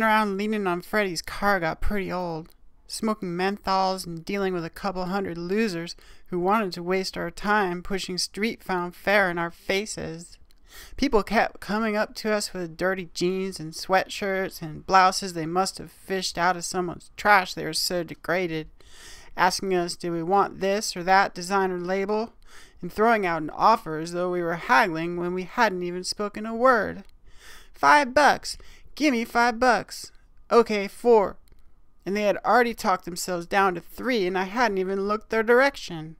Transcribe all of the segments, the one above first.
around leaning on Freddy's car got pretty old. Smoking menthols and dealing with a couple hundred losers who wanted to waste our time pushing street found fare in our faces. People kept coming up to us with dirty jeans and sweatshirts and blouses they must have fished out of someone's trash they were so degraded, asking us do we want this or that designer label, and throwing out an offer as though we were haggling when we hadn't even spoken a word. Five bucks, Gimme five bucks. Okay, four. And they had already talked themselves down to three, and I hadn't even looked their direction.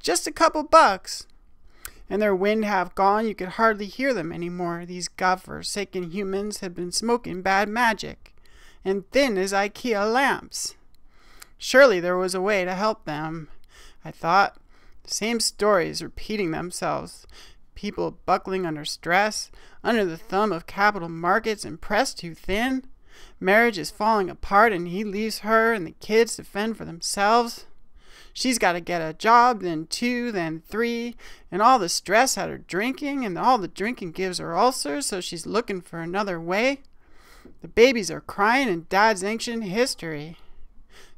Just a couple bucks. And their wind half gone, you could hardly hear them any more. These godforsaken humans had been smoking bad magic, and thin as IKEA lamps. Surely there was a way to help them, I thought. The same stories repeating themselves people buckling under stress, under the thumb of capital markets and pressed too thin. Marriage is falling apart and he leaves her and the kids to fend for themselves. She's got to get a job, then two, then three, and all the stress had her drinking, and all the drinking gives her ulcers, so she's looking for another way. The babies are crying, and dad's ancient history.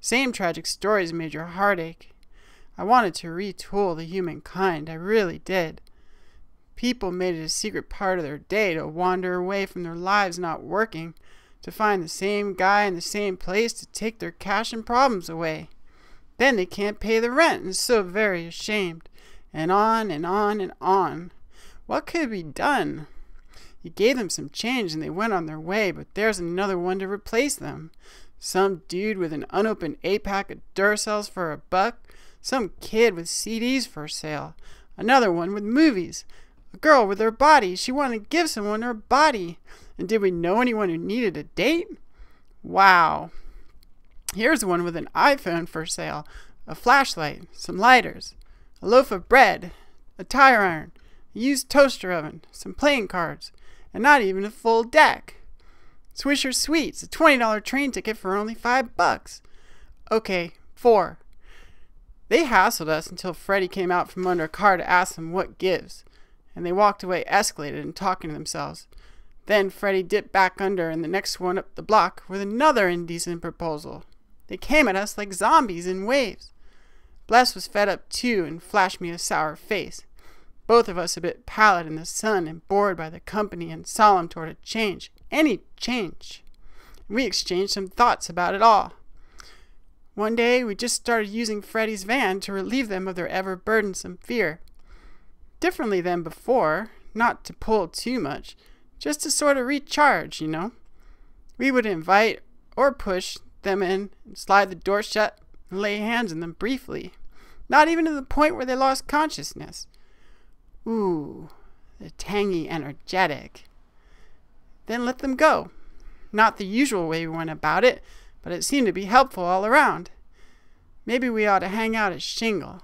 Same tragic stories made your heart ache. I wanted to retool the humankind, I really did. People made it a secret part of their day to wander away from their lives not working, to find the same guy in the same place to take their cash and problems away. Then they can't pay the rent and so very ashamed. And on and on and on. What could be done? You gave them some change and they went on their way, but there's another one to replace them. Some dude with an unopened eight pack of Duracell's for a buck, some kid with CDs for sale, another one with movies, a girl with her body. She wanted to give someone her body. And did we know anyone who needed a date? Wow. Here's one with an iPhone for sale, a flashlight, some lighters, a loaf of bread, a tire iron, a used toaster oven, some playing cards, and not even a full deck. Swisher Sweets, a $20 train ticket for only 5 bucks. Okay, 4. They hassled us until Freddy came out from under a car to ask them what gives and they walked away escalated and talking to themselves. Then Freddie dipped back under, and the next one up the block with another indecent proposal. They came at us like zombies in waves. Bless was fed up too and flashed me a sour face. Both of us a bit pallid in the sun and bored by the company and solemn toward a change, any change. We exchanged some thoughts about it all. One day we just started using Freddie's van to relieve them of their ever burdensome fear differently than before, not to pull too much, just to sort of recharge, you know. We would invite or push them in, slide the door shut, and lay hands on them briefly, not even to the point where they lost consciousness. Ooh, the tangy energetic. Then let them go. Not the usual way we went about it, but it seemed to be helpful all around. Maybe we ought to hang out at Shingle.